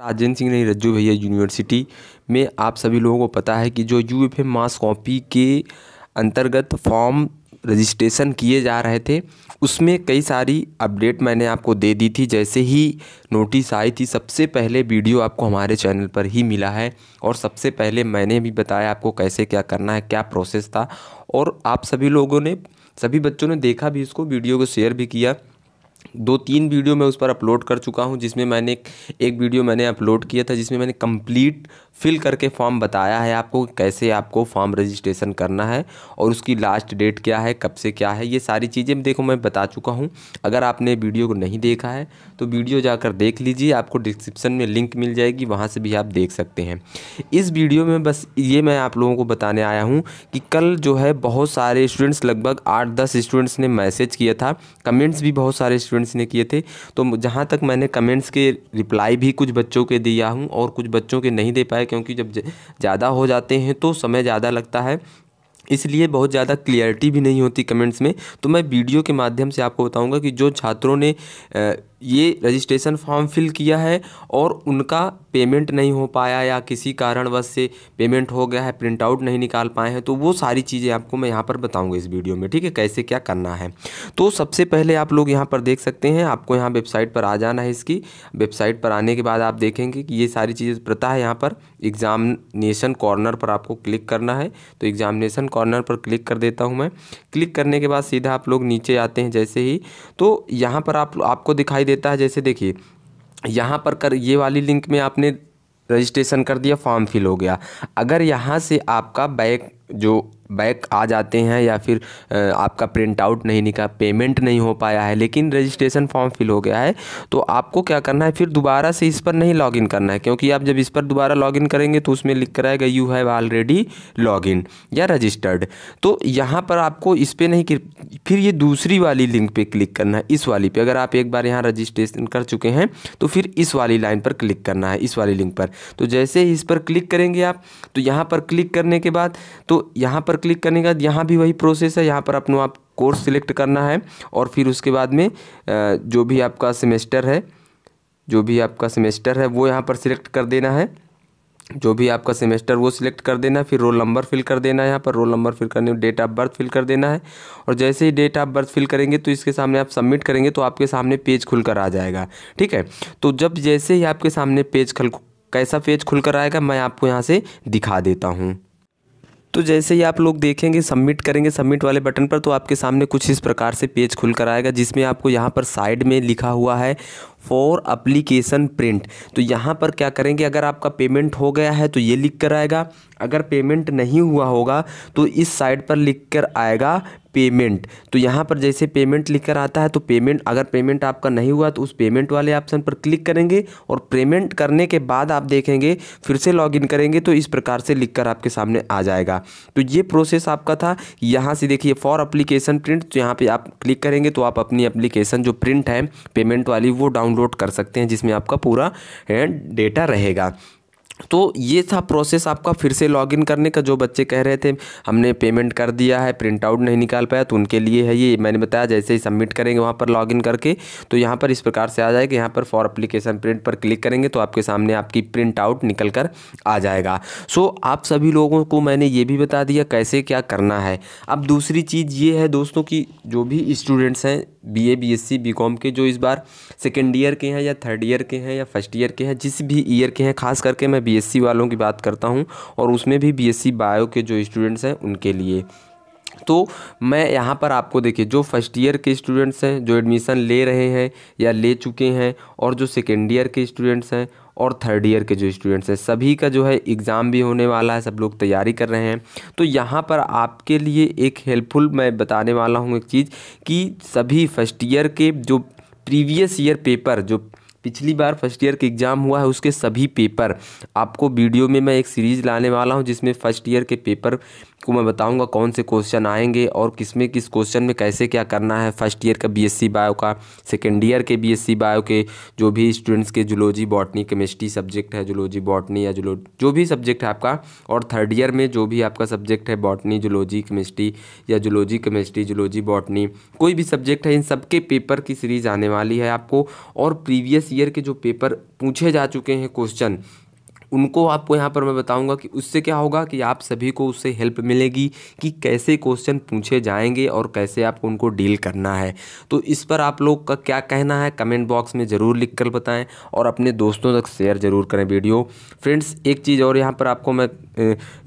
राजेंद्र सिंह नहीं रज्जू भैया यूनिवर्सिटी में आप सभी लोगों को पता है कि जो यू एफ मास कॉपी के अंतर्गत फॉर्म रजिस्ट्रेशन किए जा रहे थे उसमें कई सारी अपडेट मैंने आपको दे दी थी जैसे ही नोटिस आई थी सबसे पहले वीडियो आपको हमारे चैनल पर ही मिला है और सबसे पहले मैंने भी बताया आपको कैसे क्या करना है क्या प्रोसेस था और आप सभी लोगों ने सभी बच्चों ने देखा भी इसको वीडियो को शेयर भी किया दो तीन वीडियो मैं उस पर अपलोड कर चुका हूँ जिसमें मैंने एक, वीडियो मैंने अपलोड किया था जिसमें मैंने कंप्लीट फिल करके फॉर्म बताया है आपको कैसे आपको फॉर्म रजिस्ट्रेशन करना है और उसकी लास्ट डेट क्या है कब से क्या है ये सारी चीज़ें देखो मैं बता चुका हूँ अगर आपने वीडियो को नहीं देखा है तो वीडियो जाकर देख लीजिए आपको डिस्क्रिप्शन में लिंक मिल जाएगी वहाँ से भी आप देख सकते हैं इस वीडियो में बस ये मैं आप लोगों को बताने आया हूँ कि कल जो है बहुत सारे स्टूडेंट्स लगभग आठ दस स्टूडेंट्स ने मैसेज किया था कमेंट्स भी बहुत सारे स्टूडेंट्स ने किए थे तो जहाँ तक मैंने कमेंट्स के रिप्लाई भी कुछ बच्चों के दिया हूँ और कुछ बच्चों के नहीं दे पाए क्योंकि जब ज़्यादा हो जाते हैं तो समय ज़्यादा लगता है इसलिए बहुत ज़्यादा क्लियरिटी भी नहीं होती कमेंट्स में तो मैं वीडियो के माध्यम से आपको बताऊँगा कि जो छात्रों ने ये रजिस्ट्रेशन फॉर्म फिल किया है और उनका पेमेंट नहीं हो पाया या किसी कारणवश से पेमेंट हो गया है प्रिंट आउट नहीं निकाल पाए हैं तो वो सारी चीज़ें आपको मैं यहाँ पर बताऊँगा इस वीडियो में ठीक है कैसे क्या करना है तो सबसे पहले आप लोग यहाँ पर देख सकते हैं आपको यहाँ वेबसाइट पर आ जाना है इसकी वेबसाइट पर आने के बाद आप देखेंगे कि ये सारी चीज़ें पता है यहाँ पर एग्ज़ामिनेशन कॉर्नर पर आपको क्लिक करना है तो एग्ज़ामिनेशन कॉर्नर पर क्लिक कर देता हूँ मैं क्लिक करने के बाद सीधा आप लोग नीचे आते हैं जैसे ही तो यहाँ पर आपको दिखाई देता है जैसे देखिए यहाँ पर कर ये वाली लिंक में आपने रजिस्ट्रेशन कर दिया फॉर्म फिल हो गया अगर यहाँ से आपका बैक जो बैक आ जाते हैं या फिर आपका प्रिंट आउट नहीं निकला पेमेंट नहीं हो पाया है लेकिन रजिस्ट्रेशन फॉर्म फिल हो गया है तो आपको क्या करना है फिर दोबारा से इस पर नहीं लॉगिन करना है क्योंकि आप जब इस पर दोबारा लॉगिन करेंगे तो उसमें लिख कराएगा you have already log in या रजिस्टर्ड तो यहाँ पर आपको इस पर नहीं फिर ये दूसरी वाली लिंक पर क्लिक करना है इस वाली पर अगर आप एक बार यहाँ रजिस्ट्रेशन कर चुके हैं तो फिर इस वाली लाइन पर क्लिक करना है इस वाली लिंक पर तो जैसे ही इस पर क्लिक करेंगे आप तो यहाँ पर क्लिक करने के बाद तो यहाँ पर क्लिक करने के बाद यहाँ भी वही प्रोसेस है यहाँ पर अपना आप कोर्स सिलेक्ट करना है और फिर उसके बाद में जो भी आपका सेमेस्टर है जो भी आपका सेमेस्टर है वो यहाँ पर सिलेक्ट कर देना है जो भी आपका सेमेस्टर वो सिलेक्ट कर देना है फिर रोल नंबर फिल कर देना है यहाँ पर रोल नंबर फिल करने डेट ऑफ बर्थ फिल कर देना है और जैसे ही डेट ऑफ बर्थ फिल करेंगे तो इसके सामने आप सबमिट करेंगे तो आपके सामने पेज खुलकर आ जाएगा ठीक है तो जब जैसे ही आपके सामने पेज खल कैसा पेज खुलकर आएगा मैं आपको यहाँ से दिखा देता हूँ तो जैसे ही आप लोग देखेंगे सबमिट करेंगे सबमिट वाले बटन पर तो आपके सामने कुछ इस प्रकार से पेज खुल कर आएगा जिसमें आपको यहाँ पर साइड में लिखा हुआ है फॉर अप्लीकेशन प्रिंट तो यहाँ पर क्या करेंगे अगर आपका पेमेंट हो गया है तो ये लिख कर आएगा अगर पेमेंट नहीं हुआ होगा तो इस साइड पर लिख कर आएगा पेमेंट तो यहाँ पर जैसे पेमेंट लिख कर आता है तो पेमेंट अगर पेमेंट आपका नहीं हुआ तो उस पेमेंट वाले ऑप्शन पर क्लिक करेंगे और पेमेंट करने के बाद आप देखेंगे फिर से लॉगिन करेंगे तो इस प्रकार से लिख कर आपके सामने आ जाएगा तो ये प्रोसेस आपका था यहाँ से देखिए फॉर अप्लीकेशन प्रिंट तो यहाँ पर आप क्लिक करेंगे तो आप अपनी अप्लीकेशन जो प्रिंट है पेमेंट वाली वो डाउनलोड कर सकते हैं जिसमें आपका पूरा डेटा रहेगा तो ये था प्रोसेस आपका फिर से लॉगिन करने का जो बच्चे कह रहे थे हमने पेमेंट कर दिया है प्रिंट आउट नहीं निकाल पाया तो उनके लिए है ये मैंने बताया जैसे ही सबमिट करेंगे वहाँ पर लॉगिन करके तो यहाँ पर इस प्रकार से आ जाएगा यहाँ पर फॉर अप्लीकेशन प्रिंट पर क्लिक करेंगे तो आपके सामने आपकी प्रिंट आउट निकल कर आ जाएगा सो आप सभी लोगों को मैंने ये भी बता दिया कैसे क्या करना है अब दूसरी चीज़ ये है दोस्तों की जो भी स्टूडेंट्स हैं B B A S C B com के जो इस बार सेकेंड ईयर के हैं या थर्ड ईयर के हैं या फर्स्ट ईयर के हैं जिस भी ईयर के हैं खास करके मैं बी एस सी वालों की बात करता हूँ और उसमें भी बी एस सी बायो के जो स्टूडेंट्स हैं उनके लिए तो मैं यहाँ पर आपको देखिए जो फर्स्ट ईयर के स्टूडेंट्स हैं जो एडमिशन ले रहे हैं या ले चुके हैं और जो सेकेंड ईयर के स्टूडेंट्स हैं और थर्ड ईयर के जो स्टूडेंट्स हैं सभी का जो है एग्ज़ाम भी होने वाला है सब लोग तैयारी कर रहे हैं तो यहाँ पर आपके लिए एक हेल्पफुल मैं बताने वाला हूँ एक चीज़ कि सभी फर्स्ट ईयर के जो प्रीवियस ईयर पेपर जो पिछली बार फर्स्ट ईयर के एग्ज़ाम हुआ है उसके सभी पेपर आपको वीडियो में मैं एक सीरीज़ लाने वाला हूँ जिसमें फर्स्ट ईयर के पेपर आपको मैं बताऊंगा कौन से क्वेश्चन आएंगे और किस में किस क्वेश्चन में कैसे क्या करना है फर्स्ट ईयर का बीएससी बायो का सेकेंड ईयर के बीएससी बायो के जो भी स्टूडेंट्स के जुलॉजी बॉटनी केमिस्ट्री सब्जेक्ट है जुलॉजी बॉटनी या जुलो जो भी सब्जेक्ट है आपका और थर्ड ईयर में जो भी आपका सब्जेक्ट है बॉटनी जुलॉजी केमिस्ट्री या जुलॉजी केमिस्ट्री जुलॉजी बॉटनी कोई भी सब्जेक्ट है इन सबके पेपर की सीरीज़ आने वाली है आपको और प्रीवियस ईयर के जो पेपर पूछे जा चुके हैं क्वेश्चन उनको आपको यहाँ पर मैं बताऊँगा कि उससे क्या होगा कि आप सभी को उससे हेल्प मिलेगी कि कैसे क्वेश्चन पूछे जाएंगे और कैसे आपको उनको डील करना है तो इस पर आप लोग का क्या कहना है कमेंट बॉक्स में ज़रूर लिख कर बताएँ और अपने दोस्तों तक शेयर ज़रूर करें वीडियो फ्रेंड्स एक चीज़ और यहाँ पर आपको मैं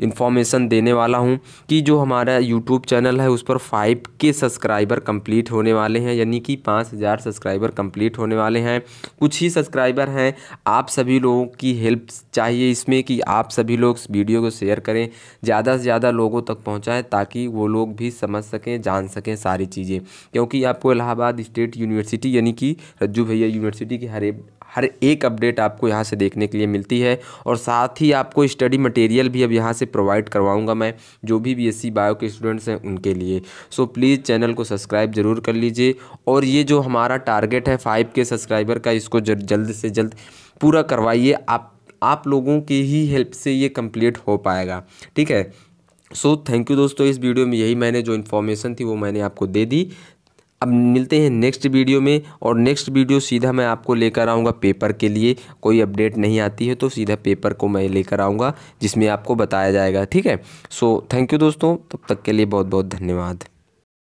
इन्फॉर्मेशन देने वाला हूँ कि जो हमारा यूट्यूब चैनल है उस पर फाइव के सब्सक्राइबर कंप्लीट होने वाले हैं यानी कि पाँच हज़ार सब्सक्राइबर कंप्लीट होने वाले हैं कुछ ही सब्सक्राइबर हैं आप सभी लोगों की हेल्प चाहिए चाहिए इसमें कि आप सभी लोग इस वीडियो को शेयर करें ज़्यादा से ज़्यादा लोगों तक पहुँचाएँ ताकि वो लोग भी समझ सकें जान सकें सारी चीज़ें क्योंकि आपको इलाहाबाद स्टेट यूनिवर्सिटी यानी कि रज्जू भैया यूनिवर्सिटी की हर हर एक अपडेट आपको यहाँ से देखने के लिए मिलती है और साथ ही आपको स्टडी मटेरियल भी अब यहाँ से प्रोवाइड करवाऊँगा मैं जो भी बीएससी बायो के स्टूडेंट्स हैं उनके लिए सो प्लीज़ चैनल को सब्सक्राइब ज़रूर कर लीजिए और ये जो हमारा टारगेट है फाइव के सब्सक्राइबर का इसको जल्द से जल्द पूरा करवाइए आप आप लोगों की ही हेल्प से ये कंप्लीट हो पाएगा ठीक है सो थैंक यू दोस्तों इस वीडियो में यही मैंने जो इन्फॉर्मेशन थी वो मैंने आपको दे दी अब मिलते हैं नेक्स्ट वीडियो में और नेक्स्ट वीडियो सीधा मैं आपको लेकर आऊँगा पेपर के लिए कोई अपडेट नहीं आती है तो सीधा पेपर को मैं लेकर आऊँगा जिसमें आपको बताया जाएगा ठीक है सो थैंक यू दोस्तों तब तक के लिए बहुत बहुत धन्यवाद